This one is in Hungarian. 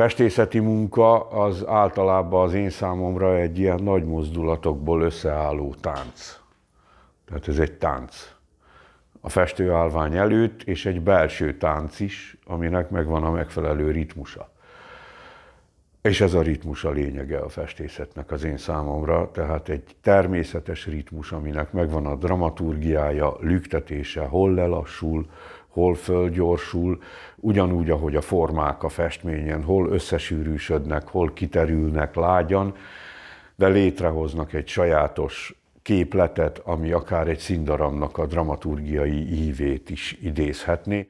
festészeti munka az általában az én számomra egy ilyen nagy mozdulatokból összeálló tánc. Tehát ez egy tánc. A festőállvány előtt, és egy belső tánc is, aminek megvan a megfelelő ritmusa. És ez a ritmus a lényege a festészetnek az én számomra, tehát egy természetes ritmus, aminek megvan a dramaturgiája, lüktetése, hol lelassul, hol fölgyorsul, ugyanúgy, ahogy a formák a festményen, hol összesűrűsödnek, hol kiterülnek lágyan, de létrehoznak egy sajátos képletet, ami akár egy színdarabnak a dramaturgiai ívét is idézhetné.